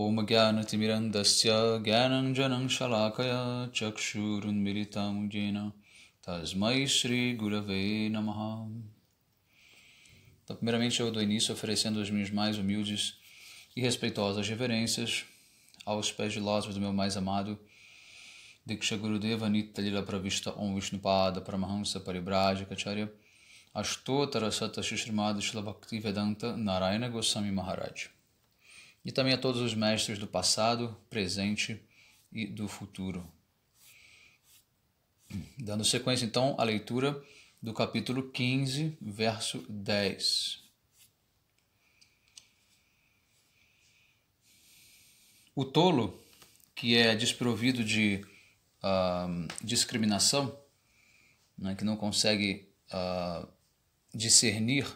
ॐ ज्ञानतिमिरन्दस्य ज्ञानञ्जनं शलाकया चक्षुरुन्मिलितं येन तस्मै श्रीगुरवे नमः Então, primeiramente, eu dou início oferecendo as minhas mais humildes e respeitosas reverências aos pés de lótus do meu mais amado Diksha Gurudeva Nitalila Pravista Om Vishnupada Paramahamsa Paribraja Kacharya Ashtotara Sata Shishrimada Shilabhakti Vedanta Narayana Goswami Maharaj e também a todos os mestres do passado, presente e do futuro. Dando sequência então à leitura do capítulo 15, verso 10. O tolo, que é desprovido de uh, discriminação, né, que não consegue uh, discernir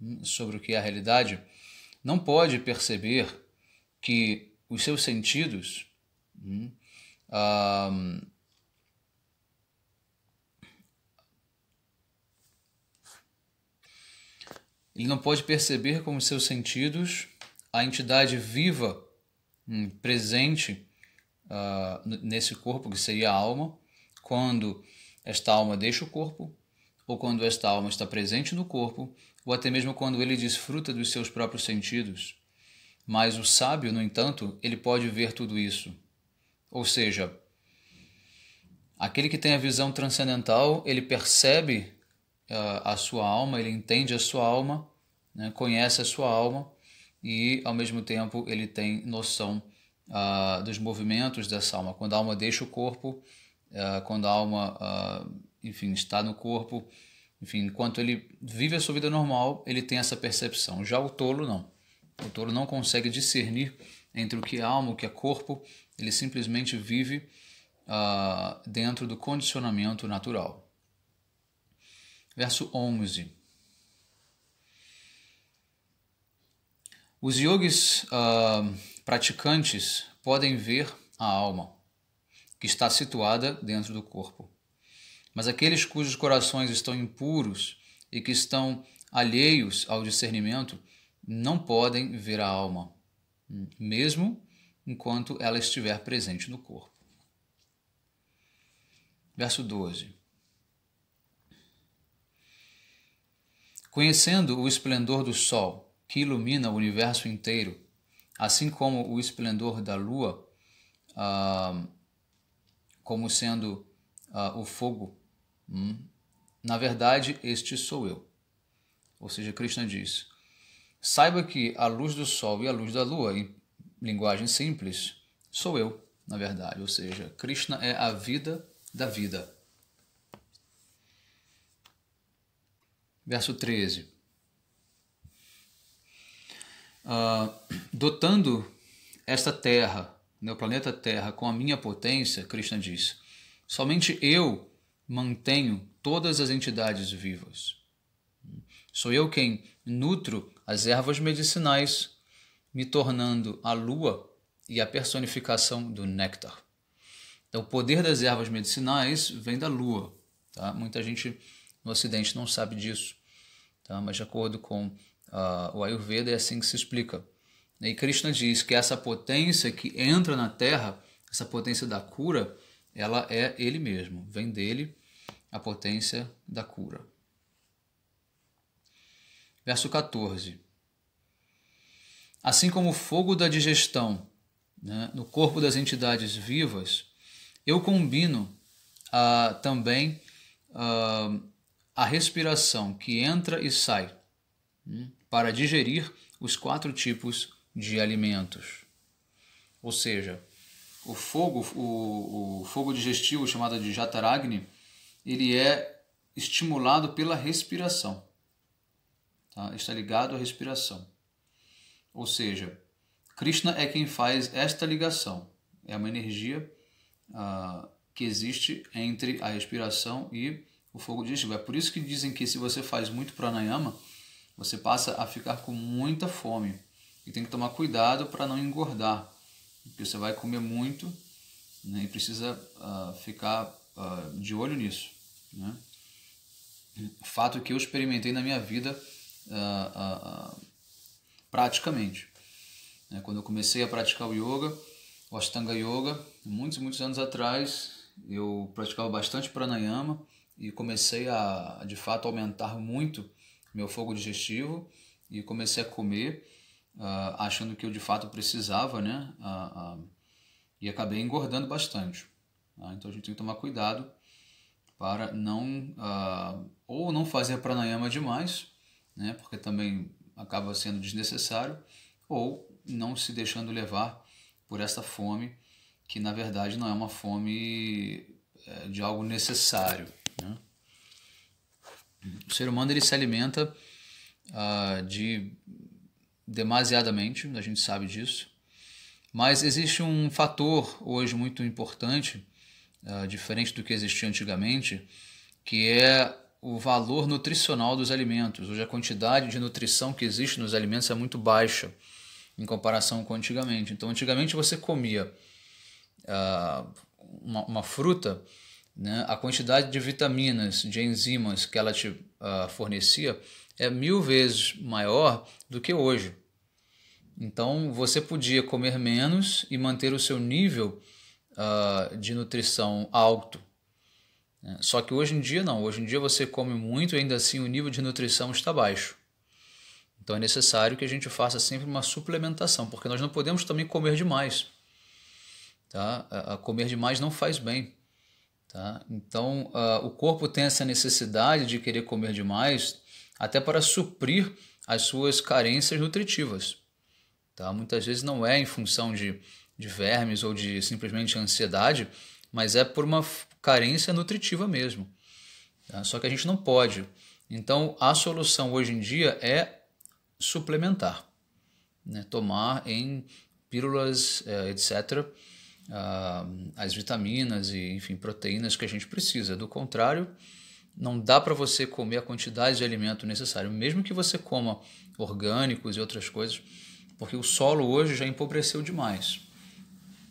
hum, sobre o que é a realidade, não pode perceber que os seus sentidos hum, ele não pode perceber com os seus sentidos a entidade viva hum, presente uh, nesse corpo que seria a alma quando esta alma deixa o corpo ou quando esta alma está presente no corpo ou até mesmo quando ele desfruta dos seus próprios sentidos mas o sábio, no entanto, ele pode ver tudo isso. Ou seja, aquele que tem a visão transcendental, ele percebe uh, a sua alma, ele entende a sua alma, né, conhece a sua alma e, ao mesmo tempo, ele tem noção uh, dos movimentos dessa alma. Quando a alma deixa o corpo, uh, quando a alma, enfim, está no corpo, enfim, enquanto ele vive a sua vida normal, ele tem essa percepção. Já o tolo, não. O touro não consegue discernir entre o que é alma, o que é corpo, ele simplesmente vive uh, dentro do condicionamento natural. Verso 11. Os yogis uh, praticantes podem ver a alma, que está situada dentro do corpo. Mas aqueles cujos corações estão impuros e que estão alheios ao discernimento não podem ver a alma, mesmo enquanto ela estiver presente no corpo. Verso 12. Conhecendo o esplendor do sol, que ilumina o universo inteiro, assim como o esplendor da lua, ah, como sendo ah, o fogo, hum, na verdade, este sou eu. Ou seja, Krishna diz: Saiba que a luz do sol e a luz da lua, em linguagem simples, sou eu, na verdade. Ou seja, Krishna é a vida da vida. Verso 13. Uh, ah, dotando esta terra, meu planeta Terra, com a minha potência, Krishna diz, somente eu mantenho todas as entidades vivas. Sou eu quem nutro as ervas medicinais, me tornando a lua e a personificação do néctar. Então, o poder das ervas medicinais vem da lua. Tá? Muita gente no Ocidente não sabe disso, tá? mas de acordo com uh, o Ayurveda é assim que se explica. E Krishna diz que essa potência que entra na terra, essa potência da cura, ela é ele mesmo, vem dele a potência da cura. Verso 14. Assim como o fogo da digestão né, no corpo das entidades vivas, eu combino ah, também ah, a respiração que entra e sai né, para digerir os quatro tipos de alimentos. Ou seja, o fogo, o, o fogo digestivo chamado de Jataragni, ele é estimulado pela respiração tá? está ligado à respiração. Ou seja, Krishna é quem faz esta ligação. É uma energia ah, que existe entre a respiração e o fogo digestivo. É por isso que dizem que se você faz muito pranayama, você passa a ficar com muita fome. E tem que tomar cuidado para não engordar, porque você vai comer muito né, e precisa ah, ficar ah, de olho nisso. Né? Fato que eu experimentei na minha vida uh, uh, praticamente. Né, quando eu comecei a praticar o yoga, o Ashtanga Yoga, muitos muitos anos atrás, eu praticava bastante pranayama e comecei a de fato aumentar muito meu fogo digestivo e comecei a comer uh, achando que eu de fato precisava, né? Uh, uh, e acabei engordando bastante. Tá? Então a gente tem que tomar cuidado para não ou não fazer pranayama demais né, porque também acaba sendo desnecessário, ou não se deixando levar por essa fome, que na verdade não é uma fome é, de algo necessário. Né? O ser humano ele se alimenta ah, de demasiadamente, a gente sabe disso, mas existe um fator hoje muito importante, ah, diferente do que existia antigamente, que é o valor nutricional dos alimentos. Hoje a quantidade de nutrição que existe nos alimentos é muito baixa em comparação com antigamente. Então, antigamente você comia uh, uma, uma, fruta, né? a quantidade de vitaminas, de enzimas que ela te uh, fornecia é mil vezes maior do que hoje. Então, você podia comer menos e manter o seu nível uh, de nutrição alto. Né? Só que hoje em dia não, hoje em dia você come muito e ainda assim o nível de nutrição está baixo. Então é necessário que a gente faça sempre uma suplementação, porque nós não podemos também comer demais. Tá? A comer demais não faz bem. Tá? Então uh, o corpo tem essa necessidade de querer comer demais até para suprir as suas carências nutritivas. Tá? Muitas vezes não é em função de, de vermes ou de simplesmente ansiedade, mas é por uma carência nutritiva mesmo. Tá? Só que a gente não pode. Então, a solução hoje em dia é suplementar, né? tomar em pílulas, eh, etc., ah, as vitaminas e, enfim, proteínas que a gente precisa. Do contrário, não dá para você comer a quantidade de alimento necessário, mesmo que você coma orgânicos e outras coisas, porque o solo hoje já empobreceu demais.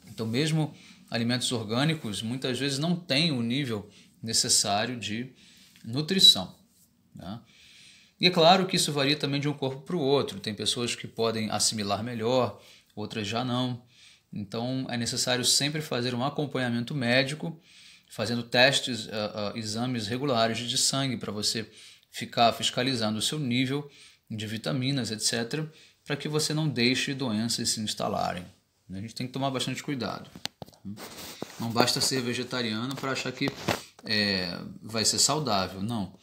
Então, mesmo alimentos orgânicos muitas vezes não têm o nível necessário de nutrição. Né? E é claro que isso varia também de um corpo para o outro. Tem pessoas que podem assimilar melhor, outras já não. Então é necessário sempre fazer um acompanhamento médico, fazendo testes, uh, uh, exames regulares de sangue para você ficar fiscalizando o seu nível de vitaminas, etc., para que você não deixe doenças se instalarem. Né? A gente tem que tomar bastante cuidado. Não basta ser vegetariano para achar que é, vai ser saudável, não.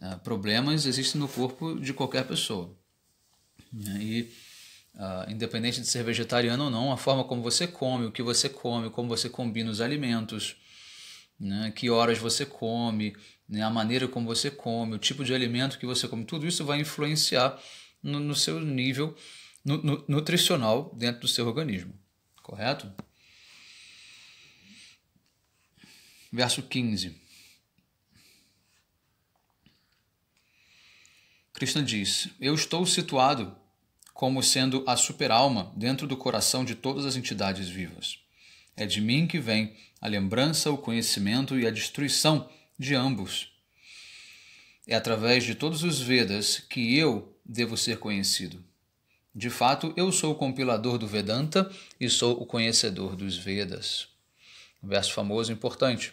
É, problemas existem no corpo de qualquer pessoa. Né? E, uh, independente de ser vegetariano ou não, a forma como você come, o que você come, como você combina os alimentos, né, que horas você come, né, a maneira como você come, o tipo de alimento que você come, tudo isso vai influenciar no, no seu nível no, no, nutricional dentro do seu organismo, correto? verso 15. Krishna diz: Eu estou situado como sendo a superalma dentro do coração de todas as entidades vivas. É de mim que vem a lembrança, o conhecimento e a destruição de ambos. É através de todos os Vedas que eu devo ser conhecido. De fato, eu sou o compilador do Vedanta e sou o conhecedor dos Vedas. Um verso famoso e importante.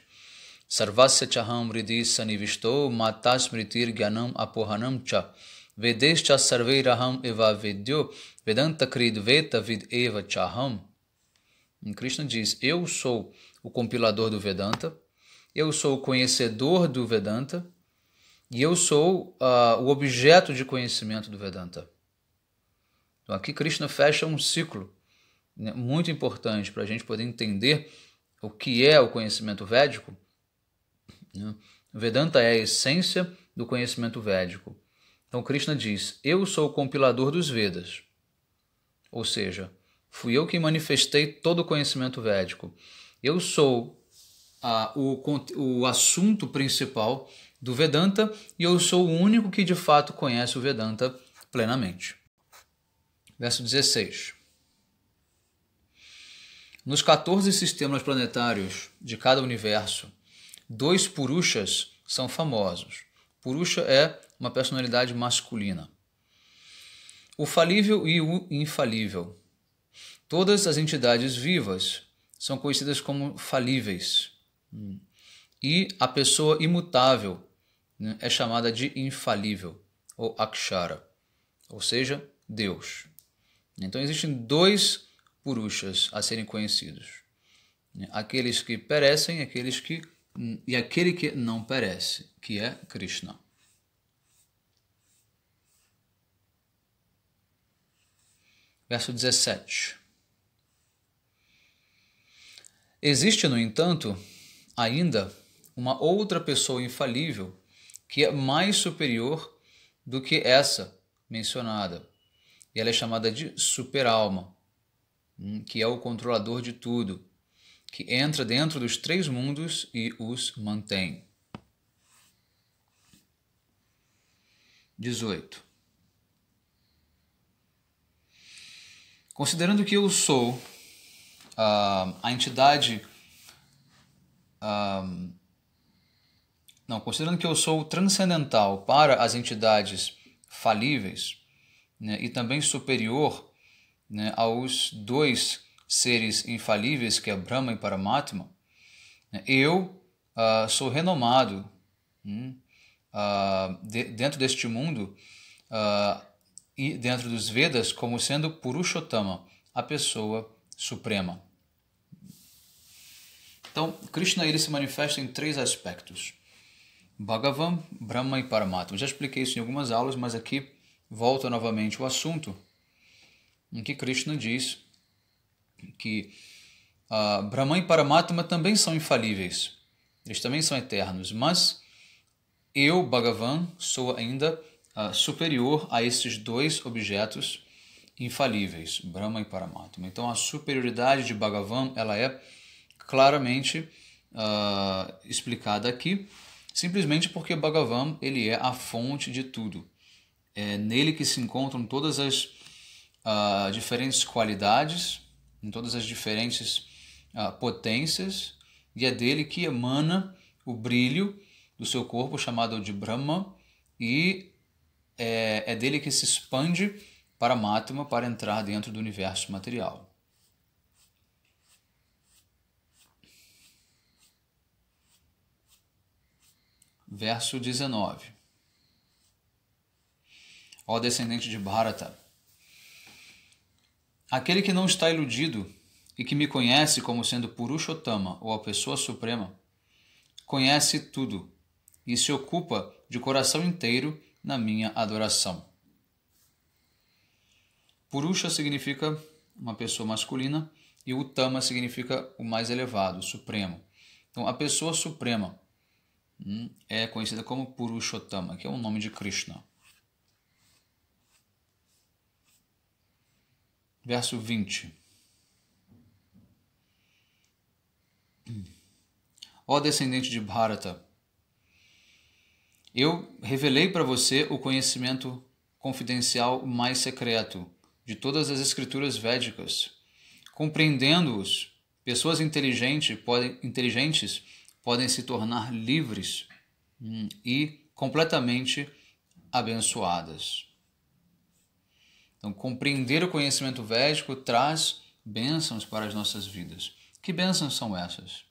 Sarvasya chaham ridhi sanivisto mata mritir gyanam apohanam cha. Vedescha sarveiraham eva vedyo vedanta krid veta vid eva chaham. Krishna diz, eu sou o compilador do Vedanta, eu sou o conhecedor do Vedanta e eu sou uh, o objeto de conhecimento do Vedanta. Então aqui Krishna fecha um ciclo né, muito importante para a gente poder entender o que é o conhecimento védico né? O Vedanta é a essência do conhecimento védico. Então Krishna diz: Eu sou o compilador dos Vedas. Ou seja, fui eu que manifestei todo o conhecimento védico. Eu sou a, o, o assunto principal do Vedanta e eu sou o único que de fato conhece o Vedanta plenamente. Verso 16. Nos 14 sistemas planetários de cada universo, Dois Purushas são famosos. Purusha é uma personalidade masculina. O falível e o infalível. Todas as entidades vivas são conhecidas como falíveis. Hum. E a pessoa imutável né, é chamada de infalível, ou Akshara, ou seja, Deus. Então existem dois Purushas a serem conhecidos: né, aqueles que perecem e aqueles que e aquele que não perece, que é Krishna. Verso 17. Existe, no entanto, ainda uma outra pessoa infalível que é mais superior do que essa mencionada. E ela é chamada de superalma, hum, que é o controlador de tudo que entra dentro dos três mundos e os mantém. 18. Considerando que eu sou uh, a entidade. Uh, não, considerando que eu sou transcendental para as entidades falíveis né, e também superior né, aos dois seres infalíveis, que é Brahma e Paramatma, né, eu uh, sou renomado uh, de, dentro deste mundo uh, e dentro dos Vedas como sendo Purushottama, a pessoa suprema. Então, Krishna ele se manifesta em três aspectos: Bhagavan, Brahma e Paramatma. já expliquei isso em algumas aulas, mas aqui volta novamente o assunto em que Krishna diz que ah, Brahma Brahman e Paramatma também são infalíveis, eles também são eternos, mas eu, Bhagavan, sou ainda ah, superior a esses dois objetos infalíveis, Brahma e Paramatma. Então a superioridade de Bhagavan ela é claramente ah, explicada aqui, simplesmente porque Bhagavan ele é a fonte de tudo. É nele que se encontram todas as diferentes qualidades em todas as diferentes uh, potências, e é dele que emana o brilho do seu corpo, chamado de Brahma, e é, é dele que se expande para Matma para entrar dentro do universo material. Verso 19. Ó descendente de Bharata, Aquele que não está iludido e que me conhece como sendo Purushottama ou a Pessoa Suprema, conhece tudo e se ocupa de coração inteiro na minha adoração. Purusha significa uma pessoa masculina e Uttama significa o mais elevado, o supremo. Então, a pessoa suprema hum, é conhecida como Purushottama, que é o nome de Krishna. verso 20. Ó descendente de Bharata, eu revelei para você o conhecimento confidencial mais secreto de todas as escrituras védicas. Compreendendo-os, pessoas inteligentes podem, inteligentes podem se tornar livres hum, e completamente abençoadas. Então, compreender o conhecimento védico traz bênçãos para as nossas vidas. Que bênçãos são essas?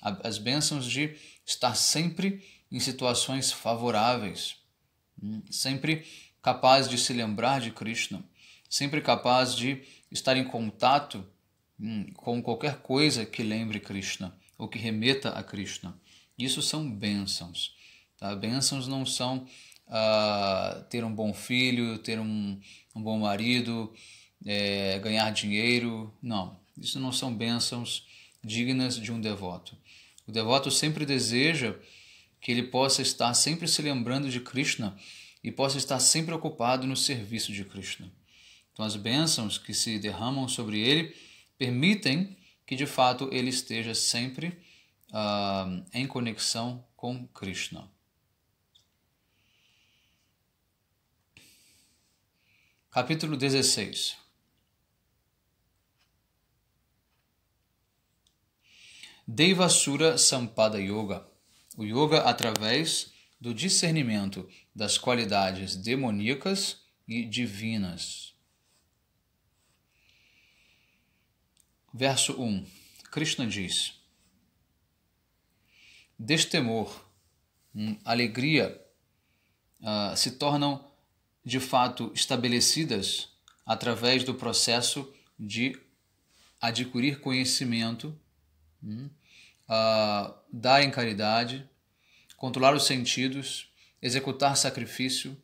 As bênçãos de estar sempre em situações favoráveis, hum, sempre capaz de se lembrar de Krishna, sempre capaz de estar em contato hum, com qualquer coisa que lembre Krishna ou que remeta a Krishna. Isso são bênçãos. Tá? Bênçãos não são ah, ter um bom filho, ter um, um bom marido, é, ganhar dinheiro. Não, isso não são bênçãos dignas de um devoto. O devoto sempre deseja que ele possa estar sempre se lembrando de Krishna e possa estar sempre ocupado no serviço de Krishna. Então, as bênçãos que se derramam sobre ele permitem que de fato ele esteja sempre uh, em conexão com Krishna. Capítulo 16 Devasura Sampada Yoga O Yoga através do discernimento das qualidades demoníacas e divinas. Verso 1 Krishna diz: Destemor, hum, alegria uh, se tornam de fato estabelecidas através do processo de adquirir conhecimento, hum, uh, dar em caridade, controlar os sentidos, executar sacrifício,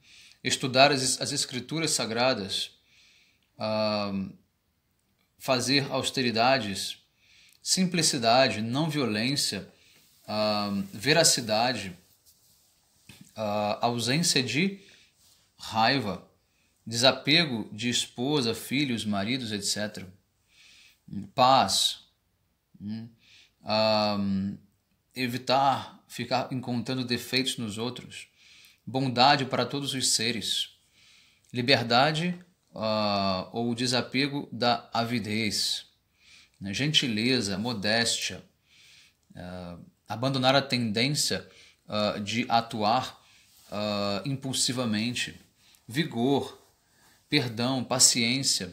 estudar as, as escrituras sagradas, uh, fazer austeridades, simplicidade, não violência, uh, veracidade, ausência de raiva, desapego de esposa, filhos, maridos, etc. Paz. Um, evitar ficar encontrando defeitos nos outros. Bondade para todos os seres. Liberdade uh, ou desapego da avidez. Né? Gentileza, modéstia. Uh, abandonar a tendência uh, de atuar impulsivamente vigor, perdão, paciência,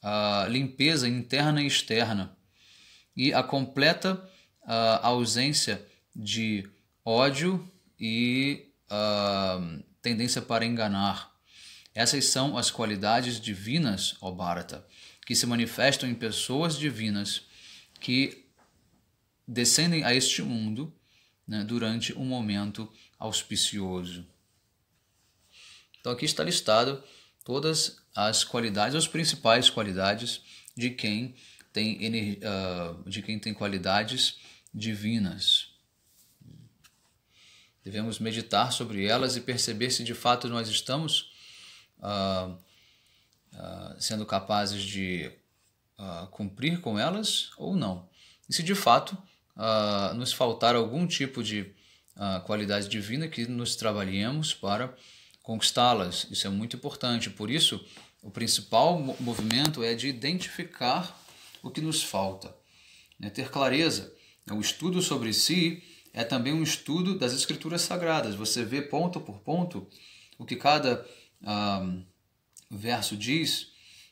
a limpeza interna e externa e a completa a ausência de ódio e tendência para enganar. Essas são as qualidades divinas, ó Bharata, que se manifestam em pessoas divinas que descendem a este mundo né, durante um momento auspicioso. Então aqui está listado todas as qualidades, as principais qualidades de quem tem, uh, de quem tem qualidades divinas. Devemos meditar sobre elas e perceber se de fato nós estamos uh, uh, sendo capazes de cumprir com elas ou não. E se de fato nos faltar algum tipo de qualidade divina que nos trabalhemos para conquistá-las. Isso é muito importante. Por isso, o principal movimento é de identificar o que nos falta, né? ter clareza. O é estudo sobre si é também um estudo das escrituras sagradas. Você vê ponto por ponto o que cada ah, verso diz,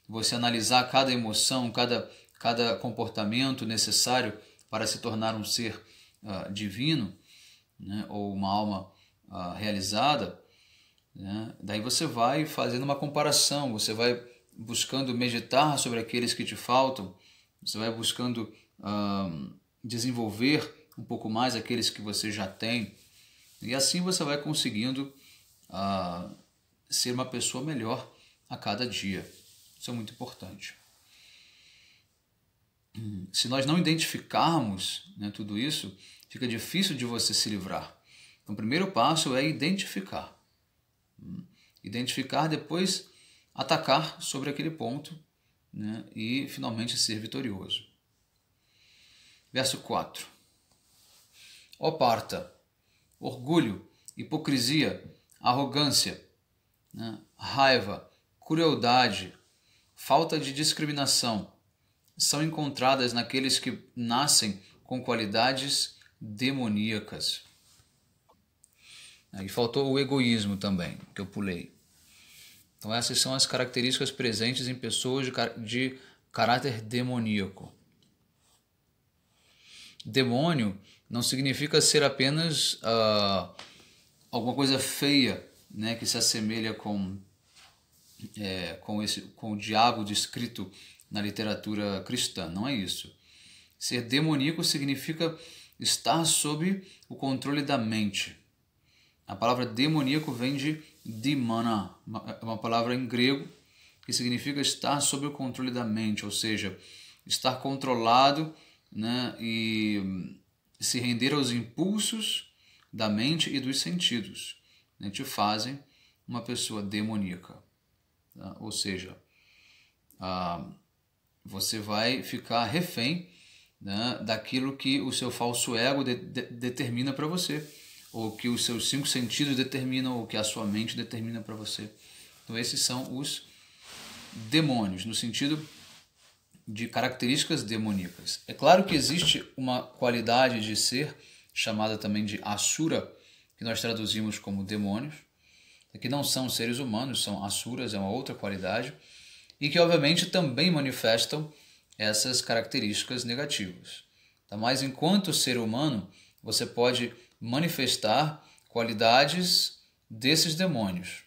você analisar cada emoção, cada, cada comportamento necessário para se tornar um ser ah, divino né? ou uma alma ah, realizada né? Daí você vai fazendo uma comparação, você vai buscando meditar sobre aqueles que te faltam, você vai buscando uh, desenvolver um pouco mais aqueles que você já tem, e assim você vai conseguindo uh, ser uma pessoa melhor a cada dia. Isso é muito importante. Se nós não identificarmos né, tudo isso, fica difícil de você se livrar. Então, o primeiro passo é identificar identificar, depois atacar sobre aquele ponto né, e finalmente ser vitorioso. Verso 4: Ó Parta, orgulho, hipocrisia, arrogância, né, raiva, crueldade, falta de discriminação são encontradas naqueles que nascem com qualidades demoníacas. Né? E faltou o egoísmo também, que eu pulei. Então, essas são as características presentes em pessoas de, car de caráter demoníaco. Demônio não significa ser apenas uh, alguma coisa feia, né, que se assemelha com, é, com, esse, com o diabo descrito na literatura cristã. Não é isso. Ser demoníaco significa estar sob o controle da mente a palavra demoníaco vem de demana, é uma palavra em grego que significa estar sob o controle da mente, ou seja, estar controlado né, e hum, se render aos impulsos da mente e dos sentidos. Né, te fazem uma pessoa demoníaca. Tá? Ou seja, ah, você vai ficar refém né, daquilo que o seu falso ego de, de, determina para você ou que os seus cinco sentidos determinam, ou que a sua mente determina para você. Então, esses são os demônios, no sentido de características demoníacas. É claro que existe uma qualidade de ser, chamada também de asura, que nós traduzimos como demônios, que não são seres humanos, são asuras, é uma outra qualidade, e que obviamente também manifestam essas características negativas. Tá? Mas enquanto ser humano, você pode manifestar qualidades desses demônios.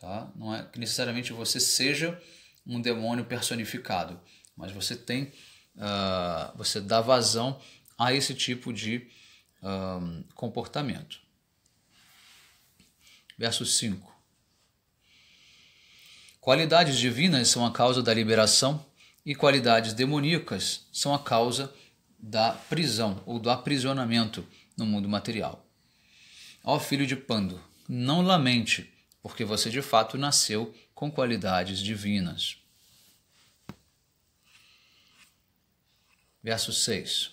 Tá? Não é que necessariamente você seja um demônio personificado, mas você tem, uh, você dá vazão a esse tipo de comportamento. Verso 5. Qualidades divinas são a causa da liberação e qualidades demoníacas são a causa da prisão ou do aprisionamento no mundo material. Ó filho de Pando, não lamente, porque você de fato nasceu com qualidades divinas. Verso 6.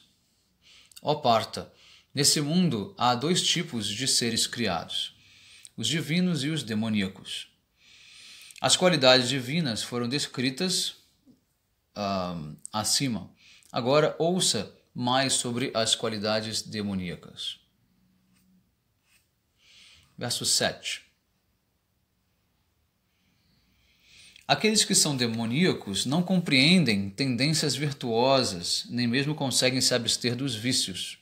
Ó Parta, nesse mundo há dois tipos de seres criados: os divinos e os demoníacos. As qualidades divinas foram descritas uh, acima. Agora ouça mais sobre as qualidades demoníacas. Verso 7. Aqueles que são demoníacos não compreendem tendências virtuosas, nem mesmo conseguem se abster dos vícios.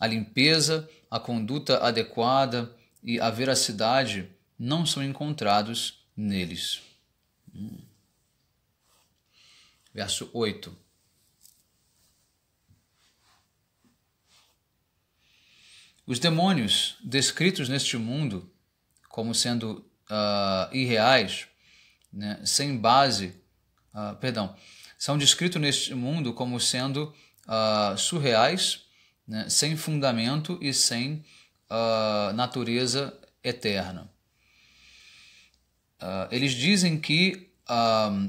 A limpeza, a conduta adequada e a veracidade não são encontrados neles. Hum. Verso 8. Os demônios, descritos neste mundo como sendo uh, irreais, né, sem base, uh, perdão, são descritos neste mundo como sendo uh, surreais, né, sem fundamento e sem natureza eterna. eles dizem que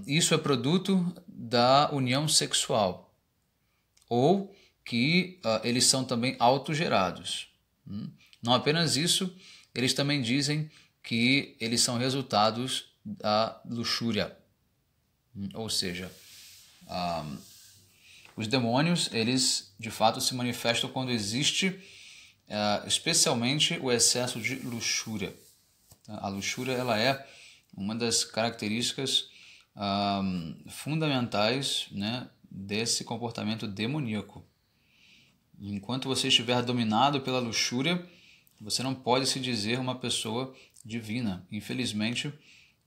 isso é produto da união sexual ou que eles são também autogerados. Hum? Não apenas isso, eles também dizem que eles são resultados da luxúria. Hum? Ou seja, um, ah, os demônios, eles de fato se manifestam quando existe uh, especialmente o excesso de luxúria. A luxúria ela é uma das características um, ah, fundamentais né, desse comportamento demoníaco enquanto você estiver dominado pela luxúria, você não pode se dizer uma pessoa divina. Infelizmente,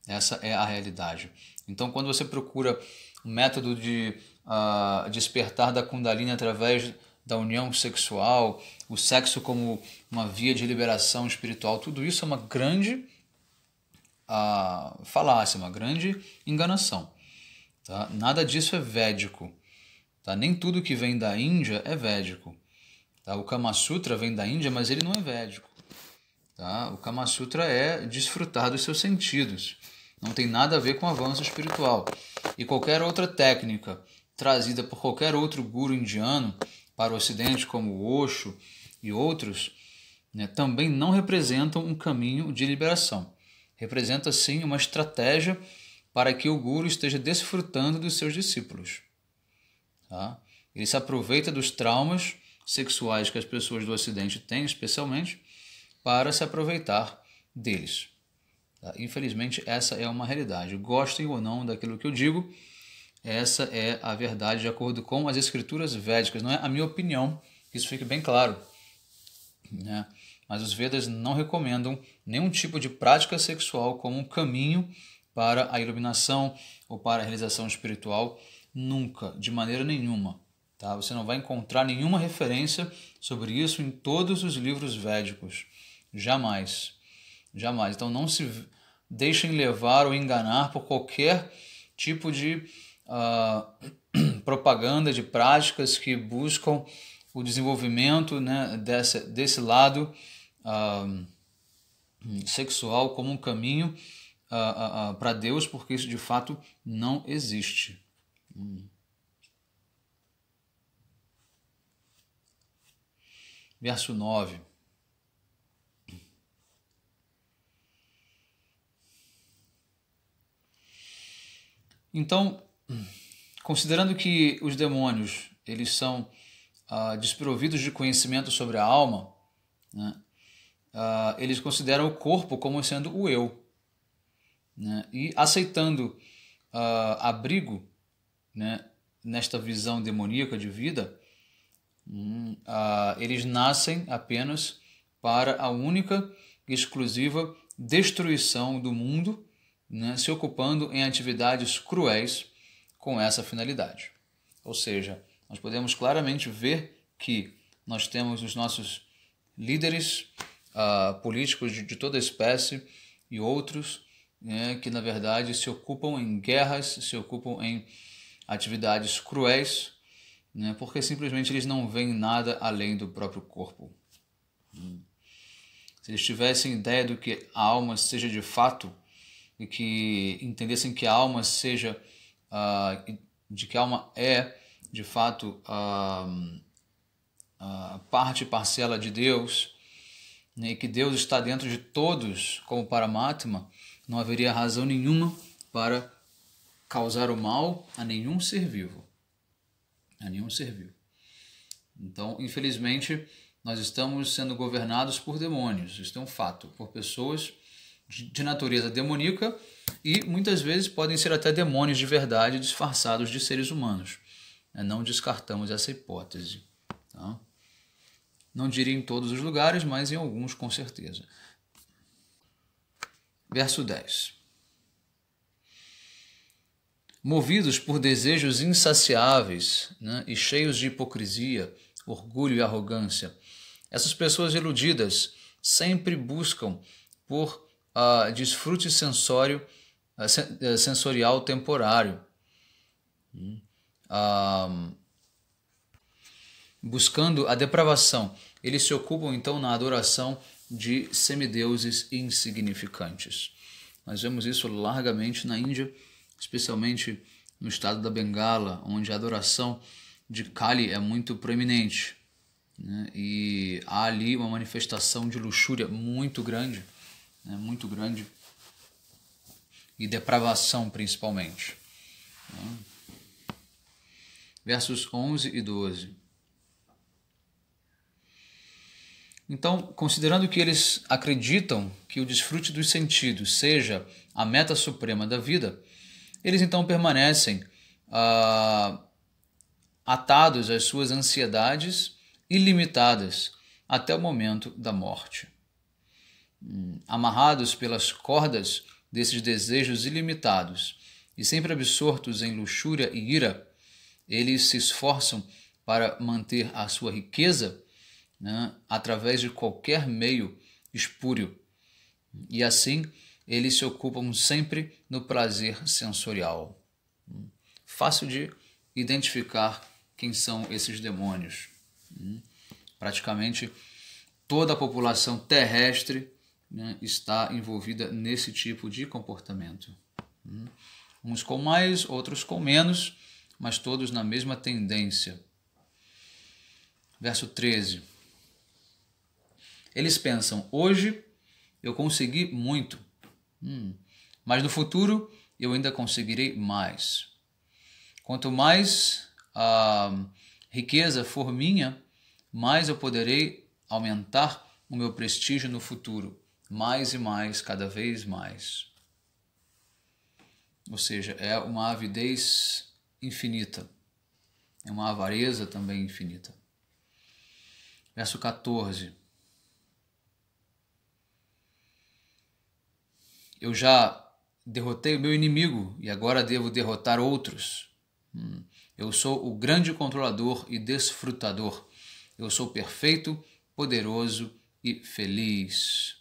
essa é a realidade. Então, quando você procura um método de uh, despertar da Kundalini através da união sexual, o sexo como uma via de liberação espiritual, tudo isso é uma grande uh, falácia, uma grande enganação. Tá? Nada disso é védico. Tá? Nem tudo que vem da Índia é védico. Tá? O Kama Sutra vem da Índia, mas ele não é védico. Tá? O Kama Sutra é desfrutar dos seus sentidos. Não tem nada a ver com avanço espiritual. E qualquer outra técnica trazida por qualquer outro guru indiano para o Ocidente, como Osho e outros, né, também não representam um caminho de liberação. Representa sim uma estratégia para que o guru esteja desfrutando dos seus discípulos. Tá? Ele se aproveita dos traumas sexuais que as pessoas do Ocidente têm, especialmente, para se aproveitar deles. Tá? Infelizmente, essa é uma realidade. Gostem ou não daquilo que eu digo, essa é a verdade de acordo com as escrituras védicas. Não é a minha opinião, isso fique bem claro. Né? Mas os Vedas não recomendam nenhum tipo de prática sexual como um caminho para a iluminação ou para a realização espiritual, nunca, de maneira nenhuma. Tá? Você não vai encontrar nenhuma referência sobre isso em todos os livros védicos. Jamais. Jamais. Então não se deixem levar ou enganar por qualquer tipo de uh, propaganda de práticas que buscam o desenvolvimento né, desse desse lado uh, sexual como um caminho uh, ah, para Deus, porque isso de fato não existe. Hum. verso 9. Então, considerando que os demônios eles são ah, desprovidos de conhecimento sobre a alma, né, ah, eles consideram o corpo como sendo o eu. Né, e aceitando ah, abrigo né, nesta visão demoníaca de vida, Hum, eles nascem apenas para a única e exclusiva destruição do mundo, né, se ocupando em atividades cruéis com essa finalidade. Ou seja, nós podemos claramente ver que nós temos os nossos líderes ah, políticos de, de, toda espécie e outros né, que, na verdade, se ocupam em guerras, se ocupam em atividades cruéis né? porque simplesmente eles não veem nada além do próprio corpo. Se eles tivessem ideia do que a alma seja de fato e que entendessem que a alma seja, uh, de que a alma é de fato a, a parte parcela de Deus né, e que Deus está dentro de todos como Paramatma, não haveria razão nenhuma para causar o mal a nenhum ser vivo a nenhum serviu. Então, infelizmente, nós estamos sendo governados por demônios, isso é um fato, por pessoas de natureza demoníaca e muitas vezes podem ser até demônios de verdade disfarçados de seres humanos. É, não descartamos essa hipótese. Tá? Não diria em todos os lugares, mas em alguns com certeza. Verso 10. Movidos por desejos insaciáveis né, e cheios de hipocrisia, orgulho e arrogância, essas pessoas iludidas sempre buscam por ah, desfrute sensório, ah, eh, sensorial temporário. Hum. Ah, buscando a depravação, eles se ocupam então na adoração de semideuses insignificantes. Nós vemos isso largamente na Índia especialmente no estado da Bengala, onde a adoração de Kali é muito proeminente. Né? E há ali uma manifestação de luxúria muito grande, né? muito grande, e depravação principalmente. Né? Versos 11 e 12. Então, considerando que eles acreditam que o desfrute dos sentidos seja a meta suprema da vida, eles então permanecem ah, atados às suas ansiedades ilimitadas até o momento da morte. Hum, amarrados pelas cordas desses desejos ilimitados e sempre absortos em luxúria e ira, eles se esforçam para manter a sua riqueza né, através de qualquer meio espúrio. E assim eles se ocupam sempre no prazer sensorial. Hum. Fácil de identificar quem são esses demônios. Hum. Praticamente toda a população terrestre né, está envolvida nesse tipo de comportamento. Hum. Uns com mais, outros com menos, mas todos na mesma tendência. Verso 13. Eles pensam: hoje eu consegui muito Hum. Mas no futuro eu ainda conseguirei mais. Quanto mais a riqueza for minha, mais eu poderei aumentar o meu prestígio no futuro, mais e mais, cada vez mais. Ou seja, é uma avidez infinita, é uma avareza também infinita. Verso 14. Eu já derrotei o meu inimigo e agora devo derrotar outros. Hum. Eu sou o grande controlador e desfrutador. Eu sou perfeito, poderoso e feliz.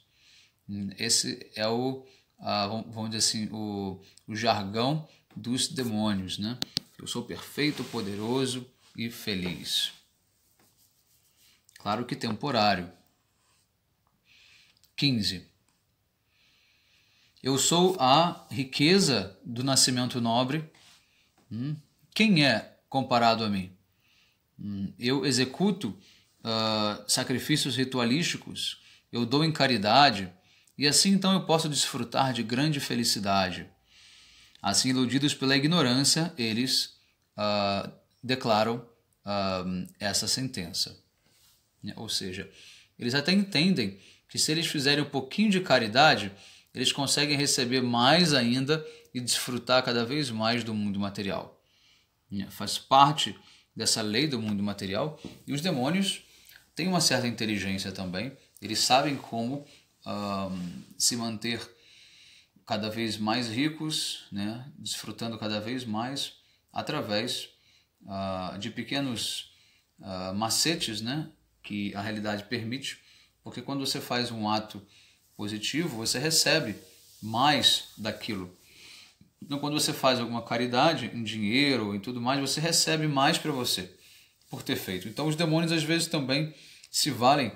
Hum. Esse é o, vamos dizer assim, o, o jargão dos demônios, né? Eu sou perfeito, poderoso e feliz. Claro que temporário. 15. Eu sou a riqueza do nascimento nobre. Hum? Quem é comparado a mim? Hum? Eu executo uh, sacrifícios ritualísticos, eu dou em caridade, e assim então eu posso desfrutar de grande felicidade. Assim, iludidos pela ignorância, eles uh, declaram uh, essa sentença. Ou seja, eles até entendem que se eles fizerem um pouquinho de caridade, eles conseguem receber mais ainda e desfrutar cada vez mais do mundo material. Né, faz parte dessa lei do mundo material e os demônios têm uma certa inteligência também, eles sabem como um, se manter cada vez mais ricos, né? desfrutando cada vez mais através uh, de pequenos uh, macetes né? que a realidade permite, porque quando você faz um ato positivo, você recebe mais daquilo. Então, quando você faz alguma caridade em dinheiro e tudo mais, você recebe mais para você por ter feito. Então, os demônios às vezes também se valem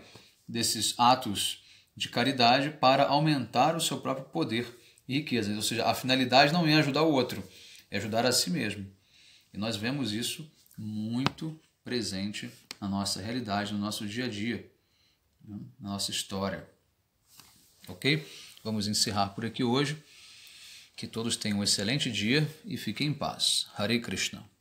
desses atos de caridade para aumentar o seu próprio poder e riqueza. Ou seja, a finalidade não é ajudar o outro, é ajudar a si mesmo. E nós vemos isso muito presente na nossa realidade, no nosso dia a dia, né, na nossa história. Ok? Vamos encerrar por aqui hoje. Que todos tenham um excelente dia e fiquem em paz. Hare Krishna.